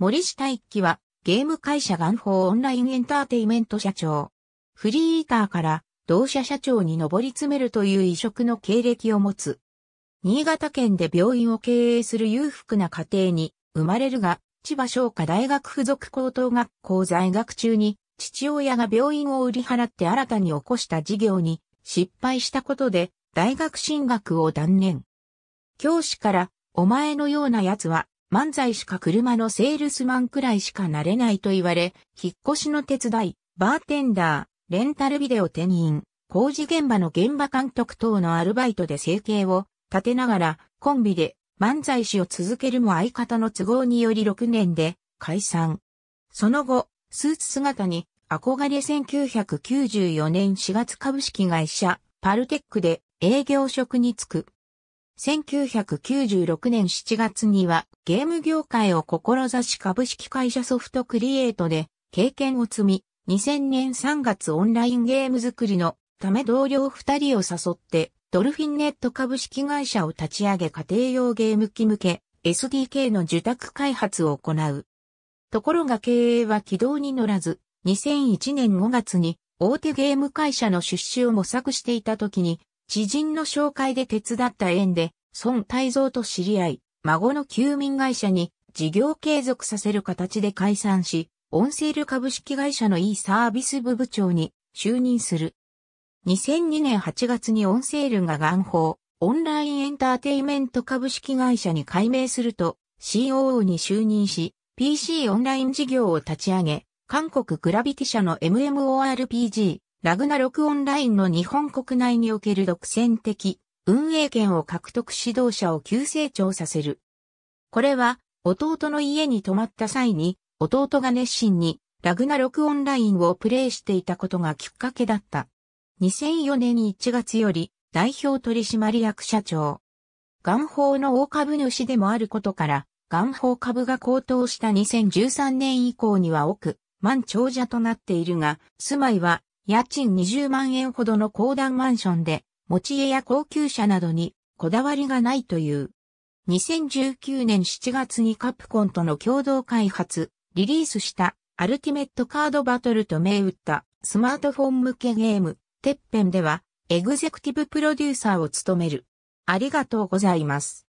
森下一輝は、ゲーム会社ホーオンラインエンターテイメント社長。フリーイーターから同社社長に上り詰めるという異色の経歴を持つ。新潟県で病院を経営する裕福な家庭に生まれるが、千葉商科大学附属高等学校在学中に、父親が病院を売り払って新たに起こした事業に失敗したことで大学進学を断念。教師から、お前のような奴は漫才しか車のセールスマンくらいしかなれないと言われ、引っ越しの手伝い、バーテンダー、レンタルビデオ店員、工事現場の現場監督等のアルバイトで生計を立てながら、コンビで漫才師を続けるも相方の都合により6年で解散。その後、スーツ姿に憧れ1994年4月株式会社パルテックで営業職に就く。1996年7月にはゲーム業界を志し株式会社ソフトクリエイトで経験を積み、2000年3月オンラインゲーム作りのため同僚2人を誘って、ドルフィンネット株式会社を立ち上げ家庭用ゲーム機向け SDK の受託開発を行う。ところが経営は軌道に乗らず、2001年5月に大手ゲーム会社の出資を模索していた時に、知人の紹介で手伝った縁で、孫泰造と知り合い、孫の休眠会社に事業継続させる形で解散し、オンセール株式会社の e サービス部部長に就任する。2002年8月にオンセールが元宝、オンラインエンターテイメント株式会社に改名すると COO に就任し、PC オンライン事業を立ち上げ、韓国グラビティ社の MMORPG、ラグナロクオンラインの日本国内における独占的運営権を獲得指導者を急成長させる。これは、弟の家に泊まった際に、弟が熱心に、ラグナロクオンラインをプレイしていたことがきっかけだった。2004年1月より、代表取締役社長。元宝の大株主でもあることから、元宝株が高騰した2013年以降には億万長者となっているが、住まいは家賃20万円ほどの高段マンションで、持ち家や高級車などにこだわりがないという。2019年7月にカプコンとの共同開発、リリースしたアルティメットカードバトルと銘打ったスマートフォン向けゲーム、てっぺんではエグゼクティブプロデューサーを務める。ありがとうございます。